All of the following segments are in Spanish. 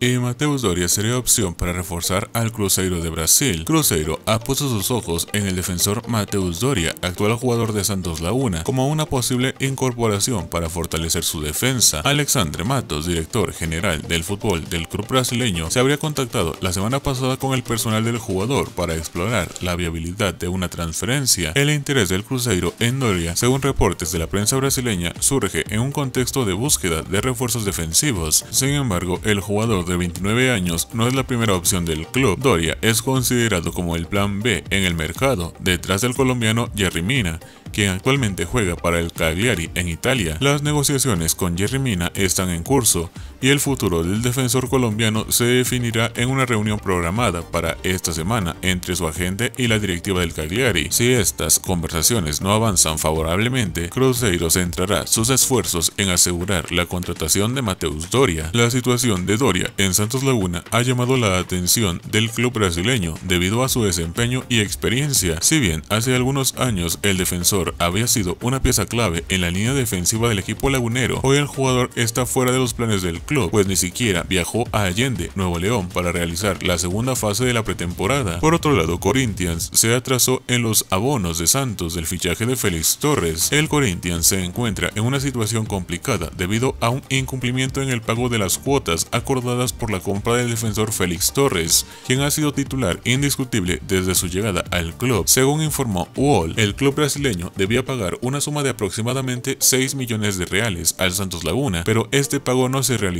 y Mateus Doria sería opción para reforzar al Cruzeiro de Brasil. Cruzeiro ha puesto sus ojos en el defensor Mateus Doria, actual jugador de Santos Laguna, como una posible incorporación para fortalecer su defensa. Alexandre Matos, director general del fútbol del club brasileño, se habría contactado la semana pasada con el personal del jugador para explorar la viabilidad de una transferencia. El interés del Cruzeiro en Doria, según reportes de la prensa brasileña, surge en un contexto de búsqueda de refuerzos defensivos. Sin embargo, el jugador de 29 años no es la primera opción del club. Doria es considerado como el plan B en el mercado, detrás del colombiano Jerry Mina, quien actualmente juega para el Cagliari en Italia. Las negociaciones con Jerry Mina están en curso, y el futuro del defensor colombiano se definirá en una reunión programada para esta semana entre su agente y la directiva del Cagliari. Si estas conversaciones no avanzan favorablemente, Cruzeiro centrará sus esfuerzos en asegurar la contratación de Mateus Doria. La situación de Doria en Santos Laguna ha llamado la atención del club brasileño debido a su desempeño y experiencia. Si bien hace algunos años el defensor había sido una pieza clave en la línea defensiva del equipo lagunero, hoy el jugador está fuera de los planes del club, pues ni siquiera viajó a Allende, Nuevo León, para realizar la segunda fase de la pretemporada. Por otro lado, Corinthians se atrasó en los abonos de Santos del fichaje de Félix Torres. El Corinthians se encuentra en una situación complicada debido a un incumplimiento en el pago de las cuotas acordadas por la compra del defensor Félix Torres, quien ha sido titular indiscutible desde su llegada al club. Según informó Wall, el club brasileño debía pagar una suma de aproximadamente 6 millones de reales al Santos Laguna, pero este pago no se realizó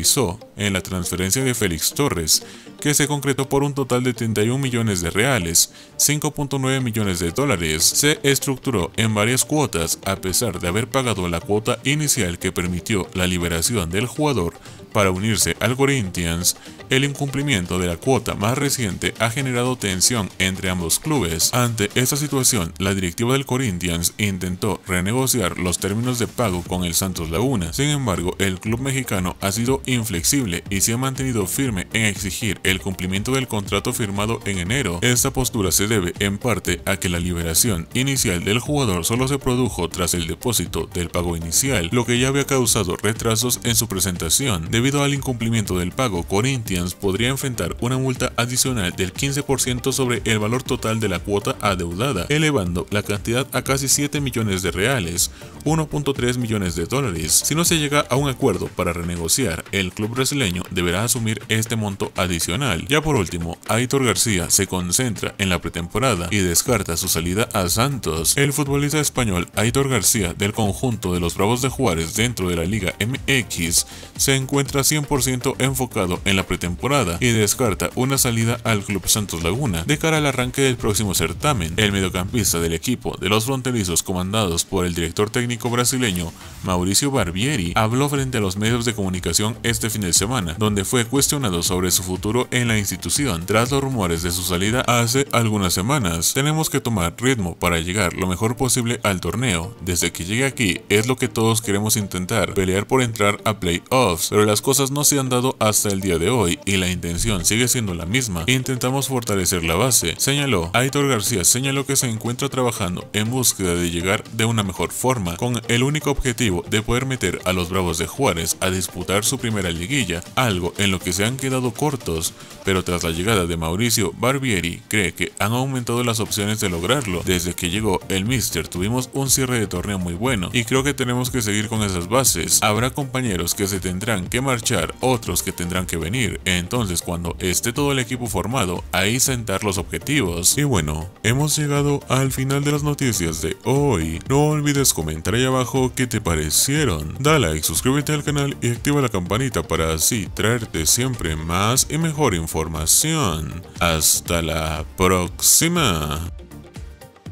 en la transferencia de Félix Torres, que se concretó por un total de 31 millones de reales, 5.9 millones de dólares, se estructuró en varias cuotas a pesar de haber pagado la cuota inicial que permitió la liberación del jugador para unirse al Corinthians, el incumplimiento de la cuota más reciente ha generado tensión entre ambos clubes. Ante esta situación, la directiva del Corinthians intentó renegociar los términos de pago con el Santos Laguna. Sin embargo, el club mexicano ha sido inflexible y se ha mantenido firme en exigir el cumplimiento del contrato firmado en enero, esta postura se debe en parte a que la liberación inicial del jugador solo se produjo tras el depósito del pago inicial, lo que ya había causado retrasos en su presentación. Debido al incumplimiento del pago, Corinthians podría enfrentar una multa adicional del 15% sobre el valor total de la cuota adeudada, elevando la cantidad a casi 7 millones de reales, 1.3 millones de dólares. Si no se llega a un acuerdo para renegociar el club brasileño deberá asumir este monto adicional. Ya por último, Aitor García se concentra en la pretemporada y descarta su salida a Santos. El futbolista español Aitor García del conjunto de los Bravos de Juárez dentro de la Liga MX se encuentra 100% enfocado en la pretemporada y descarta una salida al Club Santos Laguna de cara al arranque del próximo certamen. El mediocampista del equipo de los fronterizos comandados por el director técnico brasileño Mauricio Barbieri habló frente a los medios de comunicación este fin de semana, donde fue cuestionado sobre su futuro en la institución tras los rumores de su salida hace algunas semanas. Tenemos que tomar ritmo para llegar lo mejor posible al torneo. Desde que llegué aquí es lo que todos queremos intentar, pelear por entrar a playoffs, pero las cosas no se han dado hasta el día de hoy y la intención sigue siendo la misma. Intentamos fortalecer la base, señaló. Aitor García señaló que se encuentra trabajando en búsqueda de llegar de una mejor forma, con el único objetivo de poder meter a los Bravos de Juárez a disputar su primer liguilla, algo en lo que se han quedado cortos, pero tras la llegada de Mauricio Barbieri cree que han aumentado las opciones de lograrlo. Desde que llegó el Mister tuvimos un cierre de torneo muy bueno y creo que tenemos que seguir con esas bases. Habrá compañeros que se tendrán que marchar, otros que tendrán que venir, entonces cuando esté todo el equipo formado, ahí sentar los objetivos. Y bueno, hemos llegado al final de las noticias de hoy. No olvides comentar ahí abajo qué te parecieron. Da like, suscríbete al canal y activa la campanita para así traerte siempre más y mejor información. Hasta la próxima.